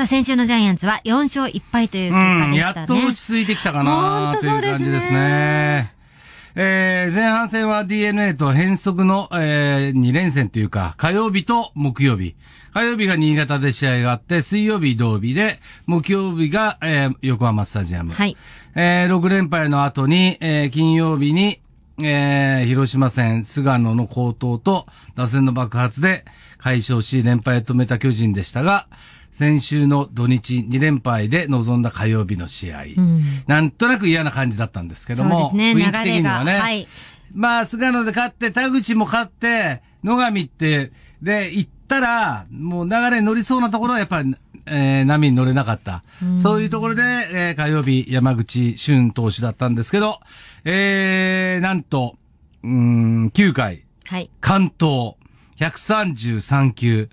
さあ、先週のジャイアンツは4勝1敗という結果でしたね。やっと落ち着いてきたかなという感じですね。えー、前半戦は DNA と変則の、えー、2連戦というか、火曜日と木曜日。火曜日が新潟で試合があって、水曜日、土曜日で、木曜日が、えー、横浜スタジアム。はい。えー、6連敗の後に、えー、金曜日に、えー、広島戦、菅野の高騰と打線の爆発で解消し、連敗を止めた巨人でしたが、先週の土日2連敗で臨んだ火曜日の試合、うん、なんとなく嫌な感じだったんですけども、そうですね、雰囲気的にはね。はい、まあ、菅野で勝って、田口も勝って、野上って、で、行ったら、もう流れに乗りそうなところはやっぱり、えー、波に乗れなかった。うん、そういうところで、えー、火曜日、山口俊投手だったんですけど、えー、なんと、うん、9回。はい。関東、133球。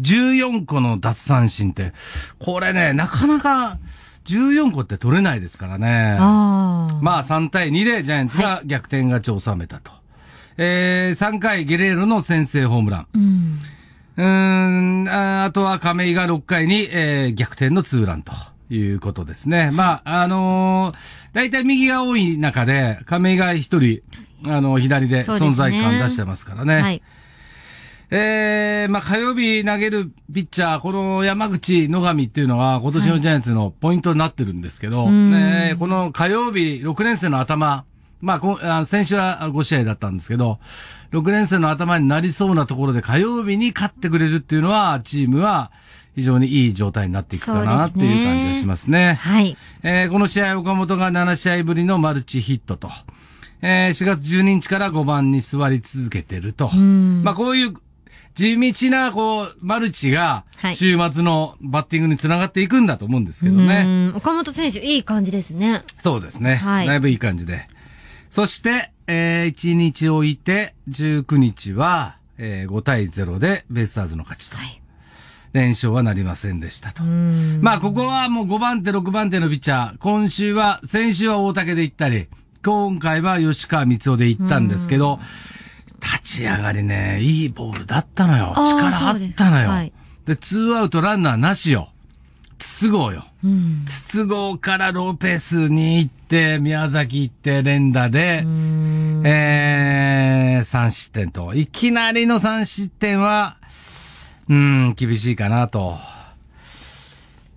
14個の奪三振って、これね、なかなか、14個って取れないですからね。あまあ3対2でジャイアンツが逆転勝ちを収めたと。はい、えー、3回ゲレーロの先制ホームラン。うんうんあ、あとは亀井が6回に、えー、逆転のツーランと。いうことですね。まあ、あのー、大体右が多い中で、亀井が一人、あの左で存在感出してますからね。ねはいえー、まあ、火曜日投げるピッチャー、この山口、野上っていうのは、今年のジャイアンツのポイントになってるんですけど、はい、えー、この火曜日、6年生の頭、まあ先週は5試合だったんですけど、6年生の頭になりそうなところで火曜日に勝ってくれるっていうのは、チームは非常にいい状態になっていくかなっていう感じがしますね。すねはい。えー、この試合、岡本が7試合ぶりのマルチヒットと。えー、4月12日から5番に座り続けてると。まあ、こういう地道な、こう、マルチが、週末のバッティングにつながっていくんだと思うんですけどね。うん岡本選手、いい感じですね。そうですね。はい。だいぶいい感じで。そして、えー、1日置いて、19日は、えー、5対0でベイスターズの勝ちと。はい連勝はなりませんでしたと。まあ、ここはもう5番手、6番手のピッチャー。今週は、先週は大竹で行ったり、今回は吉川光夫で行ったんですけど、立ち上がりね、いいボールだったのよ。力あったのよ。で,、そでツーアウトランナーなしよ。筒香よ。筒香からロペスに行って、宮崎行って、連打で、えー、3失点と。いきなりの3失点は、うーん、厳しいかなと。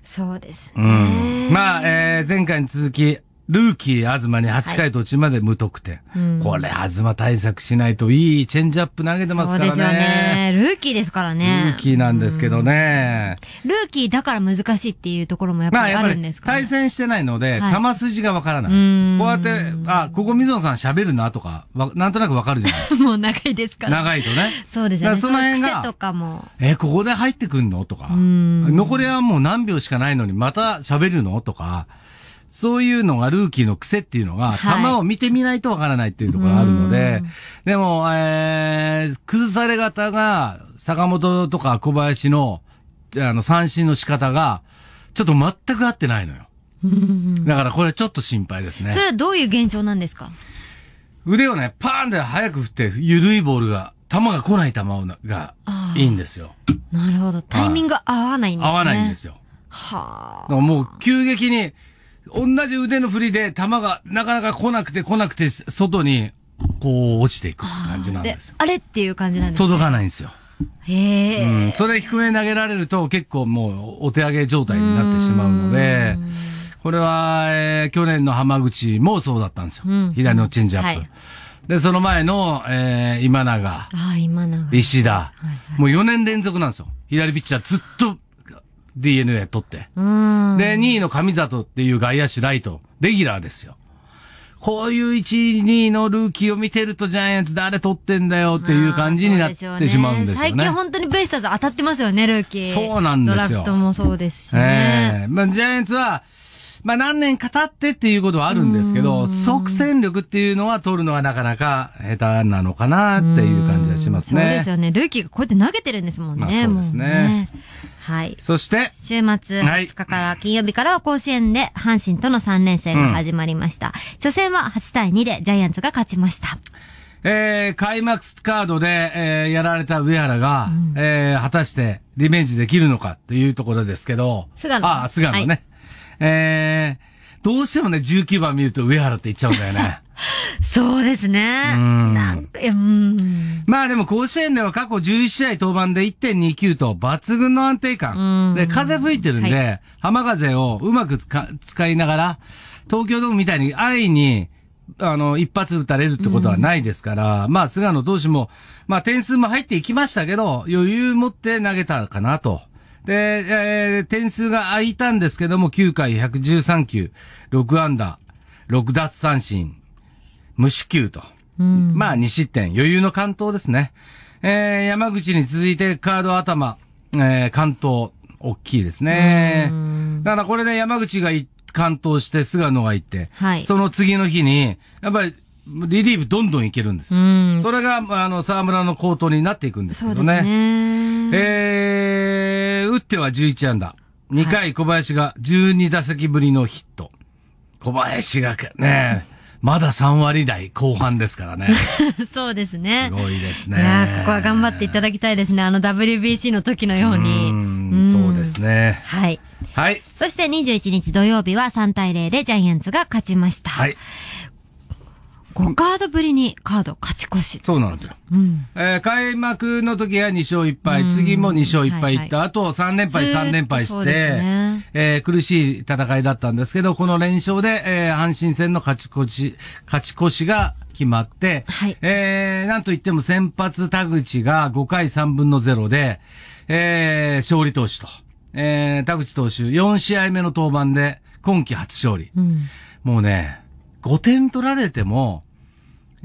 そうですね。うん。まあ、えー前回に続き、ルーキー東に8回途中まで無得点、はいこれ東対策しないといいチェンジアップ投げてますからねそうですよねルーキーですからねルーキーなんですけどね、ルーキーだから難しいっていうところもやっぱりあるんですか、ね、まあ、対戦してないので、球筋がわからないこうやってあここ水野さん喋るなとかなんとなくわかるじゃない もう長いですから長いとねそうですよねその辺がとかもえここで入ってくんのとか残りはもう何秒しかないのにまた喋るのとかそういうのがルーキーの癖っていうのが、球を見てみないとわからないっていうところがあるので、でも、えー、崩され方が、坂本とか小林の、あの、三振の仕方が、ちょっと全く合ってないのよ。だからこれちょっと心配ですね。それはどういう現象なんですか腕をね、パーンで早く振って、緩いボールが、球が来ない球がいいんですよ。なるほど。タイミング合わないんですね。合わないんですよ。はあ。もう急激に、同じ腕の振りで球がなかなか来なくて来なくて、外にこう落ちていく感じなんですよ。あれっていう感じなんです、ね、届かないんですよ。へえ、うん。それ低め投げられると結構もうお手上げ状態になってしまうので、これは、えー、去年の浜口もそうだったんですよ。うん、左のチェンジアップ。はい、で、その前の、えー、今永。あ今永。石田、はいはい、もう4年連続なんですよ。左ピッチャーずっと DNA 取って。で、2位の上里っていう外野手ライト、レギュラーですよ。こういう1、2のルーキーを見てるとジャイアンツ誰取ってんだよっていう感じになってしまうんですよね。ね最近本当にベイスターズ当たってますよね、ルーキー。そうなんですよ。ドラフトもそうですしね。えー、まあ、ジャイアンツは、まあ何年か経ってっていうことはあるんですけど、即戦力っていうのは取るのはなかなか下手なのかなっていう感じはしますね。うそうですよね。ルーキーがこうやって投げてるんですもんね。まあ、そうですね。はい。そして、週末2日から金曜日からは甲子園で阪神との3連戦が始まりました。うん、初戦は8対2でジャイアンツが勝ちました。えー、開幕カードで、えー、やられた上原が、うん、えー、果たしてリベンジできるのかっていうところですけど、菅野。ああ、菅野ね。はい、えー、どうしてもね、19番見ると上原って言っちゃうんだよね。そうですね。うん。んうん。まあでも甲子園では過去11試合登板で1.29と抜群の安定感。で、風吹いてるんで、はい、浜風をうまく使いながら、東京ドームみたいに安易に、あの、一発打たれるってことはないですから、うん、まあ菅野投手も、まあ点数も入っていきましたけど、余裕持って投げたかなと。で、えー、点数が空いたんですけども、9回113球、6安打、6奪三振。無四球と。うん、まあ2失点、余裕の関東ですね。えー、山口に続いてカード頭、えー、関東、大きいですね。だからこれで山口が関東して菅野が行って、はい、その次の日に、やっぱりリリーブどんどんいけるんですよ。それが、あの、沢村の高騰になっていくんですけどね。ねえー、打っては11安打。2回小林が12打席ぶりのヒット。はい、小林がね、まだ3割台後半ですからね。そうですね。すごいですね。ここは頑張っていただきたいですね。あの WBC の時のように。うんそうですね。はい。はい。そして21日土曜日は3対0でジャイアンツが勝ちました。はい。5カードぶりにカード勝ち越し。そうなんですよ。うん、えー、開幕の時は2勝1敗、次も2勝1敗いった、はいはい、3連敗3連敗して、ねえー、苦しい戦いだったんですけど、この連勝で、えー、阪神戦の勝ち越し、勝ち越しが決まって、はい、えー、なんといっても先発田口が5回3分の0で、えー、勝利投手と、えー、田口投手4試合目の登板で今季初勝利。うん、もうね、5点取られても、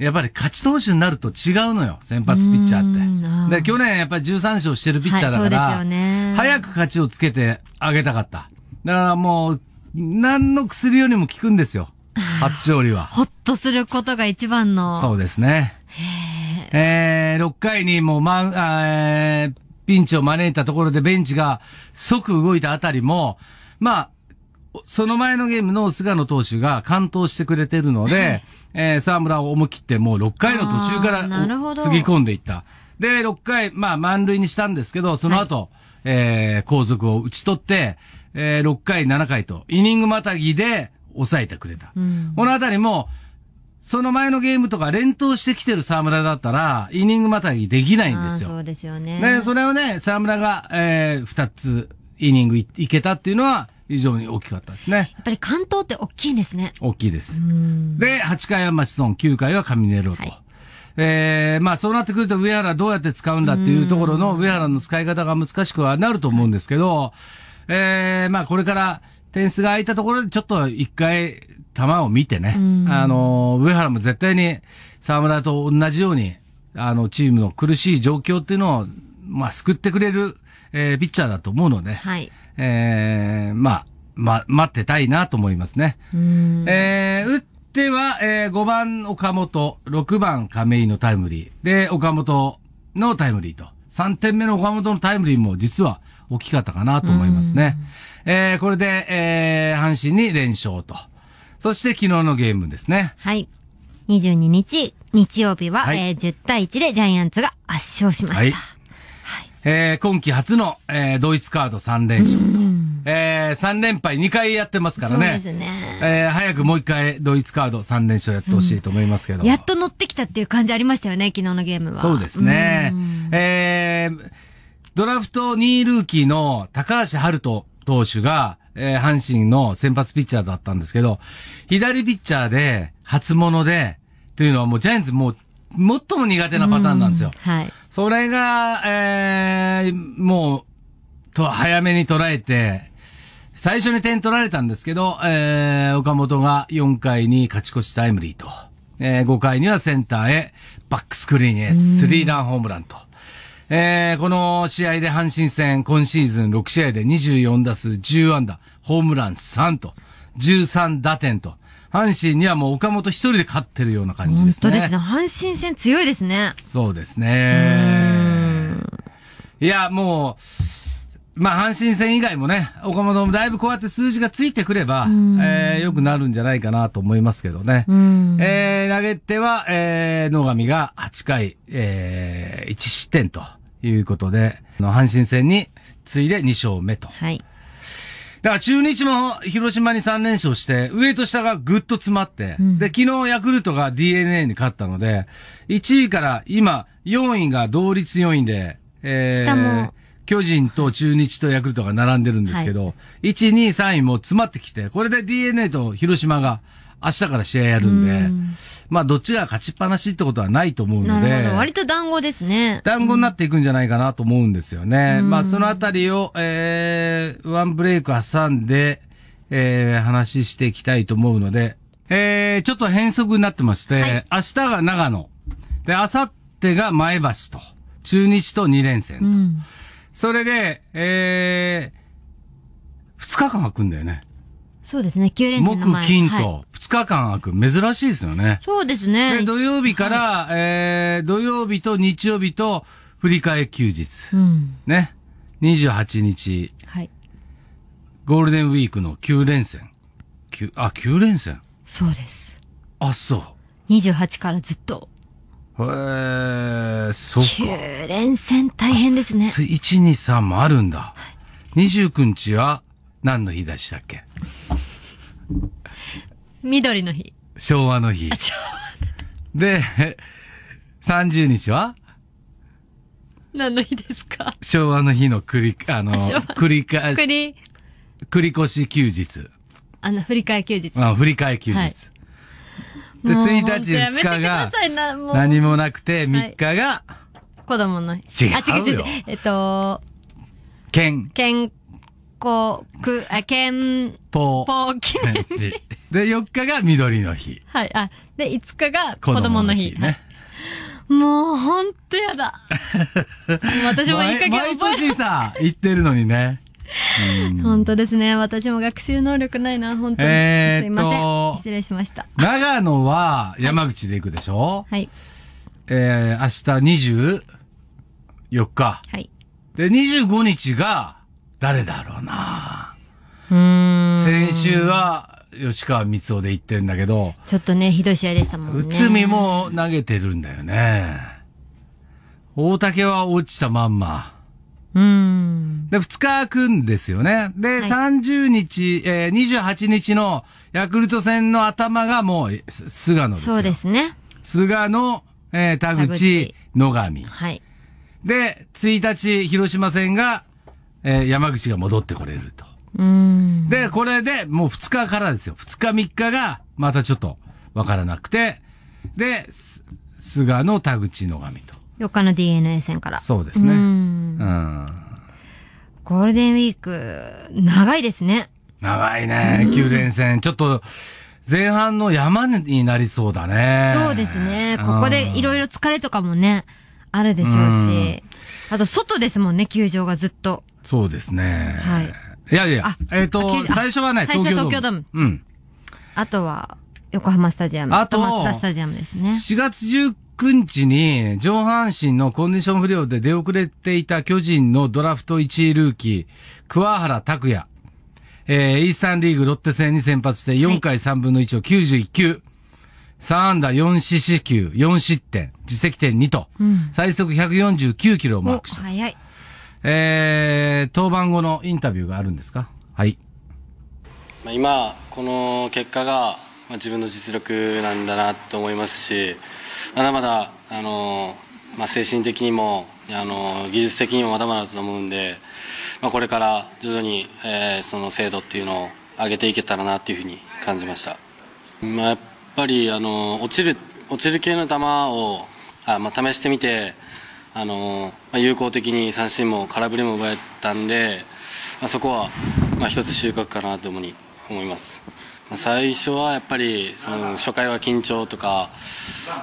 やっぱり勝ち投手になると違うのよ、先発ピッチャーって。で、去年やっぱり13勝してるピッチャーだから、はいね、早く勝ちをつけてあげたかった。だからもう、何の薬よりも効くんですよ。初勝利は。ほっとすることが一番の。そうですね。えー、6回にもう、ま、えー、ピンチを招いたところでベンチが即動いたあたりも、まあ、その前のゲームの菅野投手が完投してくれてるので、えー、沢村を思い切ってもう6回の途中からつぎ込んでいった。で、6回、まあ満塁にしたんですけど、その後、はい、えー、後続を打ち取って、えー、6回、7回と、イニングまたぎで抑えてくれた。うん、このあたりも、その前のゲームとか連投してきてる沢村だったら、イニングまたぎできないんですよ。そうですよね。で、それをね、沢村が、えー、2つ、イニングいいけたっていうのは、非常に大きかったですね。やっぱり関東って大きいんですね。大きいです。で、8回はマシソン、9回はカミネロと。はい、えー、まあそうなってくると、上原どうやって使うんだっていうところの、上原の使い方が難しくはなると思うんですけど、えー、まあこれから、点数が空いたところでちょっと一回、球を見てね、あの、上原も絶対に沢村と同じように、あの、チームの苦しい状況っていうのを、まあ、救ってくれる、えー、ピッチャーだと思うので、はい、えー、まあ、ま、待ってたいなと思いますね。えー、打っては、えー、5番岡本、6番亀井のタイムリー、で、岡本のタイムリーと。3点目の岡本のタイムリーも実は大きかったかなと思いますね。えー、これで、えー、阪神に連勝と。そして昨日のゲームですね。はい。22日、日曜日は、はい、えー、10対1でジャイアンツが圧勝しました。はいえー、今季初の、えー、ドイツカード3連勝と。えー、3連敗2回やってますからね。そうですね。えー、早くもう1回ドイツカード3連勝やってほしいと思いますけど、うん、やっと乗ってきたっていう感じありましたよね、昨日のゲームは。そうですね。えー、ドラフト2位ルーキーの高橋春人投手が、えー、阪神の先発ピッチャーだったんですけど、左ピッチャーで、初物で、というのはもうジャイアンツもう、最も苦手なパターンなんですよ。はい。それが、えー、もう、と、早めに捉えて、最初に点取られたんですけど、えー、岡本が4回に勝ち越しタイムリーと、えー、5回にはセンターへ、バックスクリーンへスリーランホームランと。えー、この試合で阪神戦、今シーズン6試合で24打数10安打、ホームラン3と、13打点と。阪神にはもう岡本一人で勝ってるような感じですね。本当ですね。阪神戦強いですね。そうですね。いや、もう、まあ、阪神戦以外もね、岡本もだいぶこうやって数字がついてくれば、えー、よくなるんじゃないかなと思いますけどね。えー、投げては、えー、野上が8回、えー、1失点ということで、の阪神戦に次いで2勝目と。はい。だから中日も広島に3連勝して、上と下がぐっと詰まって、うん、で、昨日ヤクルトが DNA に勝ったので、1位から今、4位が同率4位で、えー、巨人と中日とヤクルトが並んでるんですけど、はい、1、2、3位も詰まってきて、これで DNA と広島が、明日から試合やるんで、うんまあ、どっちが勝ちっぱなしってことはないと思うので。なるほど。割と団子ですね。団子になっていくんじゃないかなと思うんですよね。うん、まあ、そのあたりを、えー、ワンブレイク挟んで、えー、話していきたいと思うので、えー、ちょっと変則になってまして、はい、明日が長野、で、明後日が前橋と、中日と2連戦と。うん、それで、えー、2日間空くんだよね。そうですね、9連戦木、金と、2日間空く、珍しいですよね。そうですね。土曜日から、はい、えー、土曜日と日曜日と、振り替え休日。うん、ね。28日。はい。ゴールデンウィークの9連戦。9、あ、9連戦そうです。あ、そう。28からずっと。へえー、そうか。9連戦大変ですね。1、2、3もあるんだ。はい、29日は何の日でしたっけ緑の日。昭和の日。で、30日は何の日ですか昭和の日の繰り、あの、繰り返し。繰り。繰り越し休日。あの、振り返り休日。あ振り返り休日。で、1日、2日が、何もなくて、3日が、子供の日。違うあ、違う違う。えっと、健。健こく、あ、けん、ぽ、ぽ、記念日。で、4日が緑の日。はい、あ、で、5日が子供の日。ね。もう、ほんとやだ。私もいい加減覚え毎年さ、言ってるのにね。本当ですね。私も学習能力ないな、本当に。すいません。失礼しました。長野は山口で行くでしょはい。えー、明日24日。はい。で、25日が、誰だろうな先週は吉川光雄で言ってるんだけど。ちょっとね、ひどい試合でしたもんね。内海も投げてるんだよね。大竹は落ちたまんま。うん。で、二日空くんですよね。で、はい、30日、えー、28日のヤクルト戦の頭がもう、菅野ですそうですね。菅野、えー、田口、野上。はい。で、1日、広島戦がえー、山口が戻ってこれると。で、これでもう2日からですよ。2日3日がまたちょっとわからなくて、で、菅野、田口、野上と。4日の DNA 戦から。そうですね。うんうんゴールデンウィーク、長いですね。長いね、9連戦。ちょっと、前半の山になりそうだね。そうですね。ここでいろいろ疲れとかもね、あるでしょうし。あと、外ですもんね、球場がずっと。そうですね。はい。いやいや、えっ、ー、と、最初はね、最初は東京ドーム。うん。あとは、横浜スタジアム。あと、松田スタジアムですね。4月19日に、上半身のコンディション不良で出遅れていた巨人のドラフト1位ルーキー、桑原拓也。えー、イースタンリーグロッテ戦に先発して4回3分の1を91球。はい3安打4四死球、4失点、自責点2と、うん、最速149キロをマークした。早い。えー、登板後のインタビューがあるんですかはい。今、この結果が、まあ、自分の実力なんだなと思いますし、まだまだ、あの、まあ、精神的にも、あの、技術的にもまだまだだと思うんで、まあ、これから徐々に、えー、その精度っていうのを上げていけたらなというふうに感じました。まあ、やっぱり、あの、落ちる、落ちる系の球を、あまあ、試してみて、あのま有効的に三振も空振りも奪えたんで、まそこは、まあ、一つ収穫かなとに思います。最初はやっぱりその初回は緊張とか、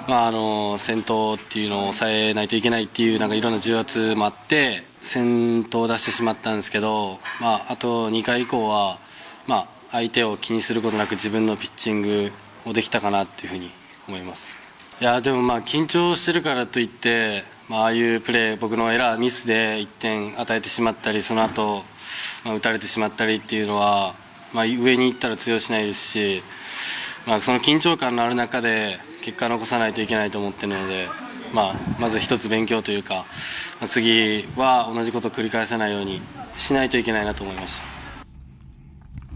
まあ、あの先頭っていうのを抑えないといけないっていうなんかいろんな重圧もあって先頭を出してしまったんですけど、まあ、あと2回以降は、まあ、相手を気にすることなく自分のピッチングをできたかなっていうふうに思います。いやでもまあ緊張してるからといってまあ、あいうプレー僕のエラー、ミスで1点与えてしまったりその後、まあ打たれてしまったりっていうのは、まあ、上に行ったら通用しないですし、まあ、その緊張感のある中で結果を残さないといけないと思っているので、まあ、まず1つ勉強というか、まあ、次は同じことを繰り返さないようにしないといけないなと思いました。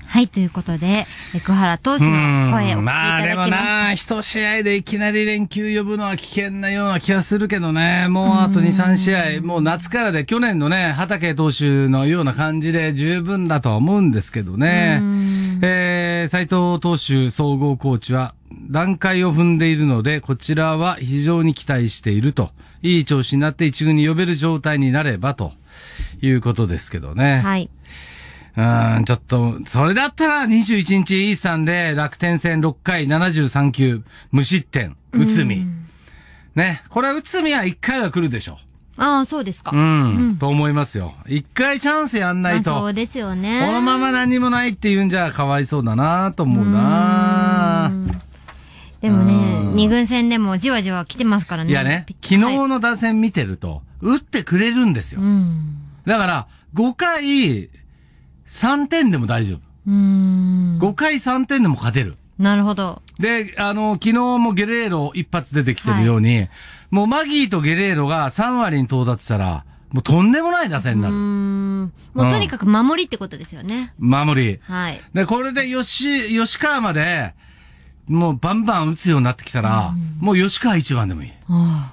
はい、ということで、桑原投手の声をまあでもな、一試合でいきなり連休呼ぶのは危険なような気がするけどね、もうあと2、3試合、もう夏からで、去年のね、畑投手のような感じで十分だとは思うんですけどね。えー、斎藤投手総合コーチは、段階を踏んでいるので、こちらは非常に期待していると。いい調子になって一軍に呼べる状態になればということですけどね。はい。うん、ちょっと、それだったら21日イーンで楽天戦6回73球、無失点、内海。ね、これは内海は1回は来るでしょう。ああ、そうですか。うん。うん、と思いますよ。一回チャンスやんないと。そうですよね。このまま何もないって言うんじゃかわいそうだなと思うなでもね、二軍戦でもじわじわ来てますからね。いやね、昨日の打線見てると、打ってくれるんですよ。うん、だから、5回、3点でも大丈夫。うん。5回3点でも勝てる。なるほど。で、あの、昨日もゲレーロ一発出てきてるように、はい、もうマギーとゲレーロが3割に到達したら、もうとんでもない打線になる。うん。もうとにかく守りってことですよね。守り。はい。で、これで吉、吉川まで、もうバンバン打つようになってきたら、うもう吉川1番でもいい。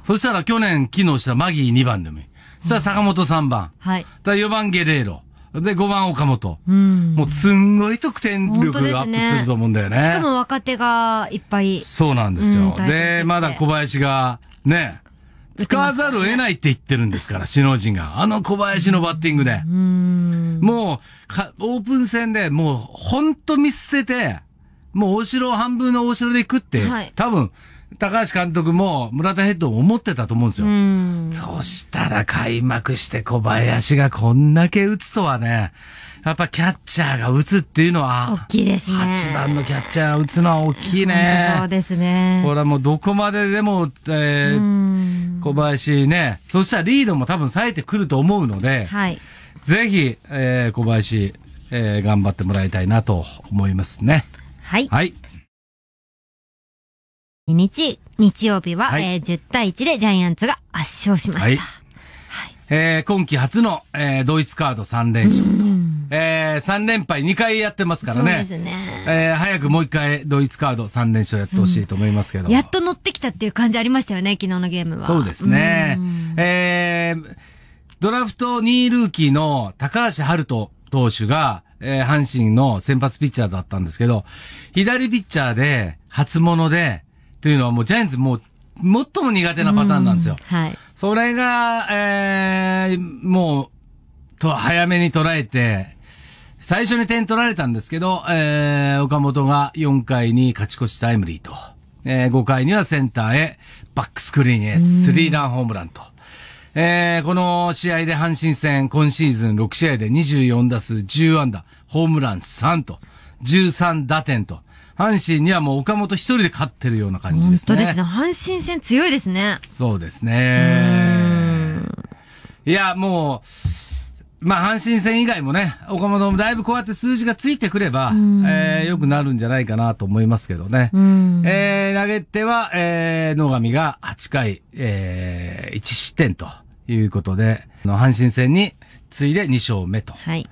そしたら去年機能したマギー2番でもいい。そしたら坂本3番。はい。だ4番ゲレーロ。で、5番岡本。うん、もう、すんごい得点力がアップすると思うんだよね。ねしかも若手がいっぱい。そうなんですよ。うん、で、まだ小林が、ね、使わざるを得ないって言ってるんですから、首脳陣が。あの小林のバッティングで。うん、もうか、オープン戦でもう、ほんと見捨てて、もう大城、半分の大城で行くって、はい、多分、高橋監督も村田ヘッドを思ってたと思うんですよ。そしたら開幕して小林がこんだけ打つとはね、やっぱキャッチャーが打つっていうのは、大きいですね。8番のキャッチャーが打つのは大きいね。そうですね。これはもうどこまででも、えー、小林ね、そしたらリードも多分冴えてくると思うので、はい、ぜひ、えー、小林、えー、頑張ってもらいたいなと思いますね。はい。はい日、日曜日は、はいえー10対1でジャイアンツが圧勝しました。はいえー今季初の、えードイツカード3連勝と。え3連敗2回やってますからそうでね。すね。えー早くもう1回ドイツカード3連勝やってほしいと思いますけどやっと乗ってきたっていう感じありましたよね、昨日のゲームは。そうですねえードラフト2位ルーキーの高橋春人投手が、えー阪神の先発ピッチャーだったんですけど、左ピッチャーで、初物で、というのはもうジャイアンツもう最も苦手なパターンなんですよ。はい。それが、えー、もう、と、早めに捉えて、最初に点取られたんですけど、えー、岡本が4回に勝ち越しタイムリーと、えー、5回にはセンターへ、バックスクリーンへ、スリーランホームランと。えー、この試合で阪神戦、今シーズン6試合で24打数10安打、ホームラン3と、13打点と。阪神にはもう岡本一人で勝ってるような感じですね。本当ですね。阪神戦強いですね。そうですね。いや、もう、まあ、阪神戦以外もね、岡本もだいぶこうやって数字がついてくれば、えー、よくなるんじゃないかなと思いますけどね。えー、投げては、えー、野上が8回、えー、1失点ということで、の阪神戦に次いで2勝目と。はい。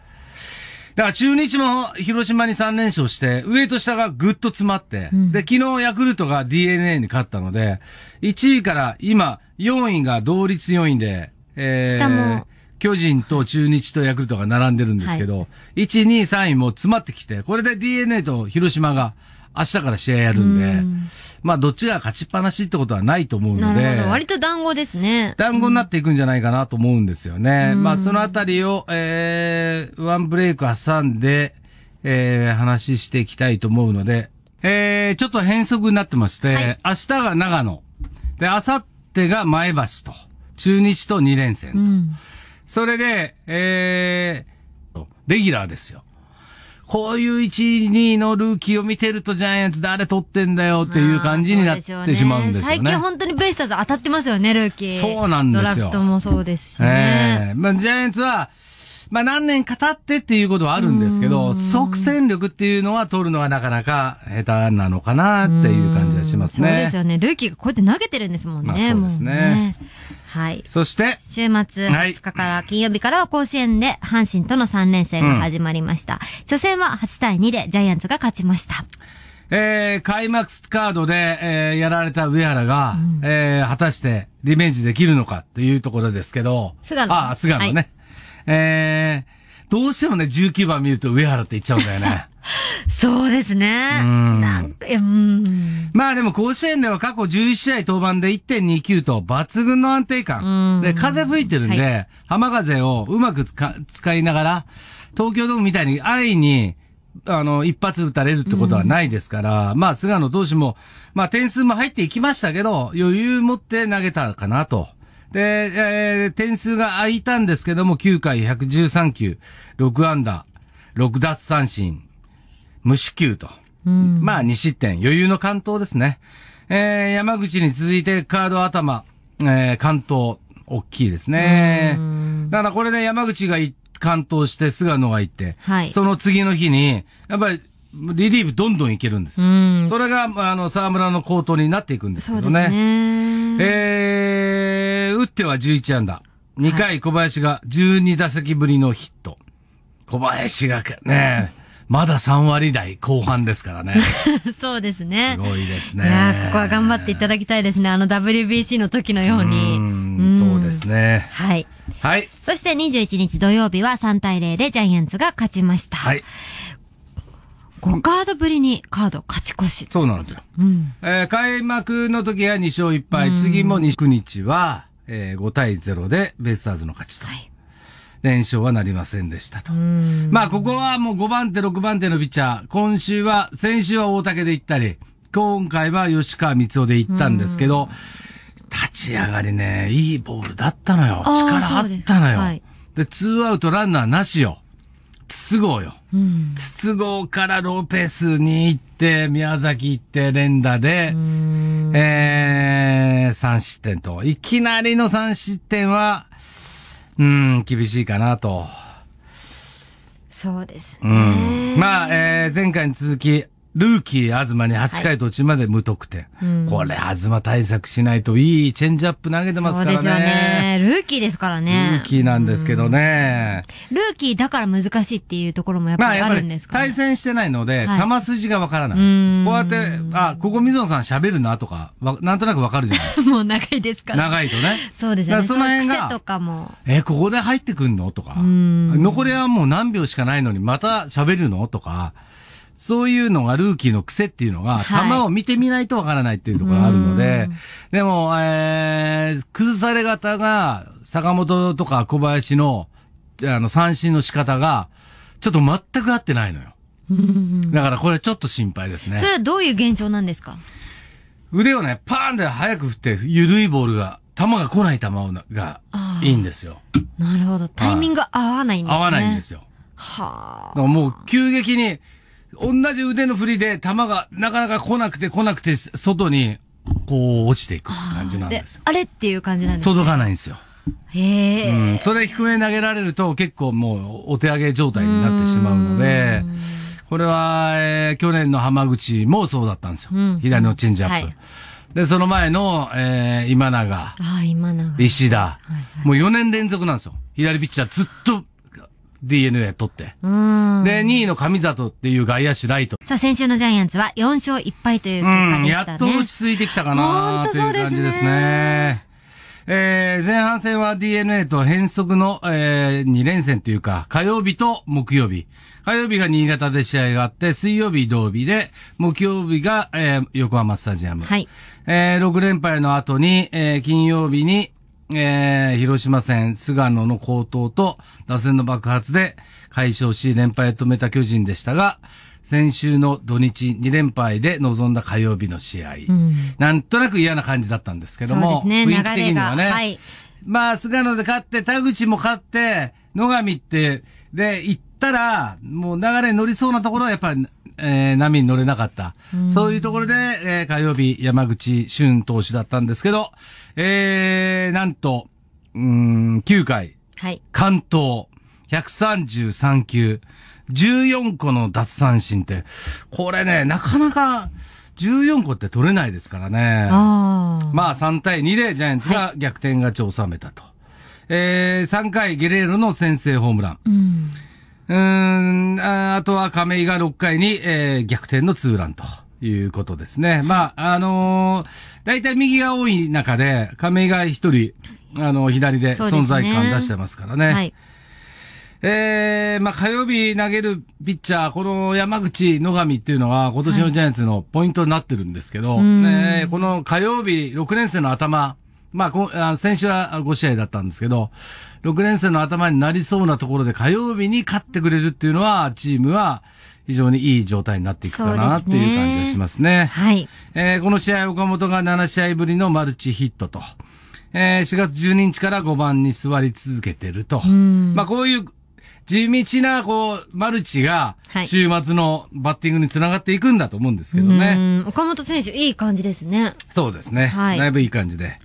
だから中日も広島に3連勝して、上と下がぐっと詰まって、うん、で、昨日ヤクルトが DNA に勝ったので、1位から今、4位が同率4位で、えー、巨人と中日とヤクルトが並んでるんですけど、はい、1、2、3位も詰まってきて、これで DNA と広島が、明日から試合やるんで、んまあ、どっちが勝ちっぱなしってことはないと思うので、なるほど割と団子ですね。団子になっていくんじゃないかなと思うんですよね。まあ、そのあたりを、えー、ワンブレイク挟んで、えー、話していきたいと思うので、えー、ちょっと変則になってまして、はい、明日が長野、で、明後日が前橋と、中日と2連戦と。うん、それで、えー、レギュラーですよ。こういう1、2のルーキーを見てるとジャイアンツ誰取ってんだよっていう感じになってしまうんですよね。よね最近本当にベイスターズ当たってますよね、ルーキー。そうなんですよ。ドラフトもそうですしね。えー、まあ、ジャイアンツは、まあ何年か経ってっていうことはあるんですけど、即戦力っていうのは取るのはなかなか下手なのかなっていう感じがしますね。うそうですよね。ルーキーがこうやって投げてるんですもんね。まあ、そうですね。はい。そして、週末20日から金曜日からは甲子園で阪神との3連戦が始まりました。うん、初戦は8対2でジャイアンツが勝ちました。えー、開幕カードで、えー、やられた上原が、うん、えー、果たしてリベンジできるのかっていうところですけど、菅野。あ、菅野ね。はい、えー、どうしてもね、19番見ると上原って言っちゃうんだよね。そうですね。うん。まあでも甲子園では過去11試合登板で1.29と抜群の安定感。で、風吹いてるんで、はい、浜風をうまく使いながら、東京ドームみたいに安易に、あの、一発打たれるってことはないですから、うん、まあ、菅野投手も、まあ、点数も入っていきましたけど、余裕持って投げたかなと。で、えー、点数が空いたんですけども、9回113球、6安打、6奪三振、無四球と。うん、まあ二失点、余裕の完投ですね。えー、山口に続いてカード頭、えー、関東、大きいですね。だからこれで山口が関東して菅野が行って、はい、その次の日に、やっぱり、リリーブどんどんいけるんですよ。それが、あの、沢村の高騰になっていくんですけどね。ねえー、打っては11安打。2回小林が12打席ぶりのヒット。はい、小林がね、まだ3割台後半ですからね。そうですね。すごいですね。いやここは頑張っていただきたいですね。あの WBC の時のように。うんそうですね。はい。はい。そして21日土曜日は3対0でジャイアンツが勝ちました。はい。5カードぶりにカード勝ち越し。そうなんですよ。うん、えー、開幕の時は2勝1敗、次も29日は、えー、5対0でベイスターズの勝ちと。はい連勝はなりませんでしたと。まあ、ここはもう5番手、6番手のピッチャー、今週は、先週は大竹で行ったり、今回は吉川光雄で行ったんですけど、立ち上がりね、いいボールだったのよ。力あったのよ。ではい、で、ツーアウトランナーなしよ。筒香よ。筒香からロペスに行って、宮崎行って、連打で、えー、3失点と。いきなりの3失点は、うん厳しいかなと。そうですね、うん。まあ、えー、前回に続き、ルーキー東に8回途中まで無得点。はいうん、これ、東対策しないといいチェンジアップ投げてますからね。そうですよね。ルーキーですからね。ルーキーなんですけどね。ルーキーだから難しいっていうところもやっぱりあるんですか、ね、まあ、対戦してないので、球筋がわからない。こうやって、あ、ここ水野さん喋るなとか、なんとなくわかるじゃない もう長いですから。長いとね。そうですね。その辺が。とかも。え、ここで入ってくんのとか。残りはもう何秒しかないのに、また喋るのとか。そういうのがルーキーの癖っていうのが、は球を見てみないとわからないっていうところがあるので、でも、えー、崩され方が、坂本とか小林の、あの、三振の仕方が、ちょっと全く合ってないのよ。だからこれちょっと心配ですね。それはどういう現象なんですか腕をね、パーンで早く振って、緩いボールが、球が来ない球がいいんですよ。なるほど。タイミング合わないんですね。合わないんですよ。はあ。もう急激に、同じ腕の振りで球がなかなか来なくて来なくて、外にこう落ちていく感じなんですよ。あれっていう感じなんです、ね、届かないんですよ。へえ、うん。それ低め投げられると結構もうお手上げ状態になってしまうので、これは、えー、去年の浜口もそうだったんですよ。うん、左のチェンジアップ。はい、で、その前の、えー、今永。あ今永。石田、はいはい、もう4年連続なんですよ。左ピッチャーずっと DNA 取って。で、2位の上里っていう外野手ライト。さあ、先週のジャイアンツは4勝1敗という結果でしたね、やっと落ち着いてきたかなという感じですね。えー、前半戦は DNA と変則の、えー、2連戦というか、火曜日と木曜日。火曜日が新潟で試合があって、水曜日、土曜日で、木曜日が、えー、横浜スタジアム。はい。えー、6連敗の後に、えー、金曜日に、えー、広島戦、菅野の高騰と打線の爆発で解消し、連敗を止めた巨人でしたが、先週の土日2連敗で臨んだ火曜日の試合、うん、なんとなく嫌な感じだったんですけども、ね、雰囲気的にはね、はい、まあ菅野で勝って、田口も勝って、野上ってで、行ったら、もう流れに乗りそうなところはやっぱり、えー、波に乗れなかった。うん、そういうところで、えー、火曜日、山口俊投手だったんですけど、えー、なんと、うん、9回。はい。関東、133球、14個の奪三振って、これね、なかなか、14個って取れないですからね。あまあ3対2でジャイアンツが逆転勝ちを収めたと。はいえー、3回ゲレーロの先制ホームラン。うんうんあ、あとは亀井が6回に、えー、逆転のツーランと。いうことですね。まあ、あのー、大体右が多い中で、亀井が一人、あの、左で存在感出してますからね。ねはい、えー、まあ、火曜日投げるピッチャー、この山口、野上っていうのは、今年のジャイアンツのポイントになってるんですけど、はい、ね、この火曜日、6年生の頭、まあ、あ先週は5試合だったんですけど、6連戦の頭になりそうなところで火曜日に勝ってくれるっていうのは、チームは非常にいい状態になっていくかなっていう感じがしますね。すねはい。えー、この試合、岡本が7試合ぶりのマルチヒットと。えー、4月12日から5番に座り続けてると。まあこういう地道な、こう、マルチが、週末のバッティングにつながっていくんだと思うんですけどね。はい、岡本選手、いい感じですね。そうですね。はい、だいぶいい感じで。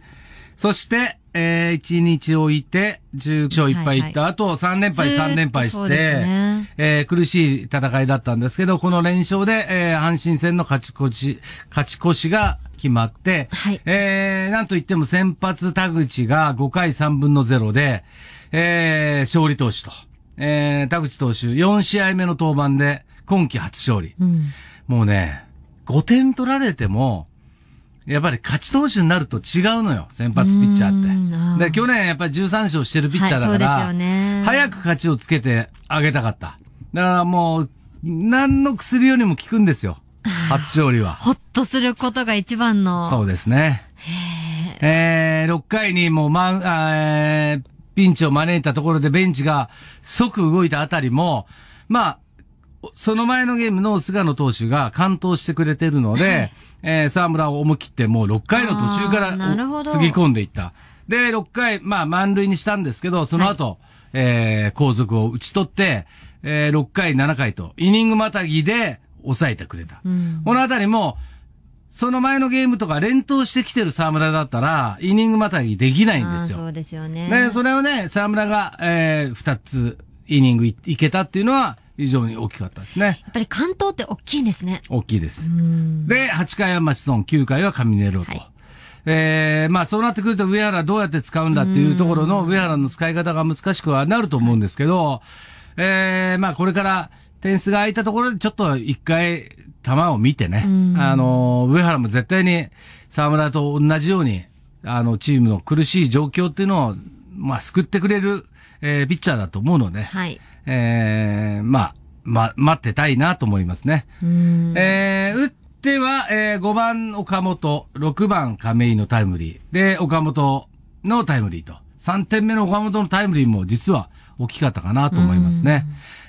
そして、えー、1日置いて、10勝1敗いった後、3連敗、3連敗して、ねえー、苦しい戦いだったんですけど、この連勝で、えー、阪神戦の勝ち越し、勝ち越しが決まって、はい、えー、なんといっても先発田口が5回3分の0で、えー、勝利投手と。えー、田口投手、4試合目の登板で、今季初勝利。うん、もうね、5点取られても、やっぱり勝ち投手になると違うのよ、先発ピッチャーって。で、去年やっぱり13勝してるピッチャーだから、はいね、早く勝ちをつけてあげたかった。だからもう、何の薬よりも効くんですよ。初勝利は。ほっとすることが一番の。そうですね。えー、6回にもう、ま、えー、ピンチを招いたところでベンチが即動いたあたりも、まあ、その前のゲームの菅野投手が完投してくれてるので、はい、えー、沢村を思い切ってもう6回の途中からつぎ込んでいった。で、6回、まあ満塁にしたんですけど、その後、はい、えー、後続を打ち取って、えー、6回、7回と、イニングまたぎで抑えてくれた。うん、このあたりも、その前のゲームとか連投してきてる沢村だったら、イニングまたぎできないんですよ。そうですよね。で、それをね、沢村が、えー、2つ、イニングいいけたっていうのは、非常に大きかったですね。やっぱり関東って大きいんですね。大きいです。で、8回は町村、9回は上ネロと。はいえー、まあそうなってくると上原どうやって使うんだっていうところの上原の使い方が難しくはなると思うんですけど、えー、まあこれから点数が空いたところでちょっと一回球を見てね、あの、上原も絶対に沢村と同じように、あの、チームの苦しい状況っていうのを、まあ救ってくれる、えー、ピッチャーだと思うので、はい、えー、まあ、ま、待ってたいなと思いますね。えー、打っては、えー、5番岡本、6番亀井のタイムリー、で、岡本のタイムリーと、3点目の岡本のタイムリーも実は大きかったかなと思いますね。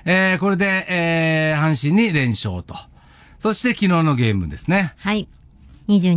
えー、これで、えー、阪神に連勝と。そして昨日のゲームですね。はい。22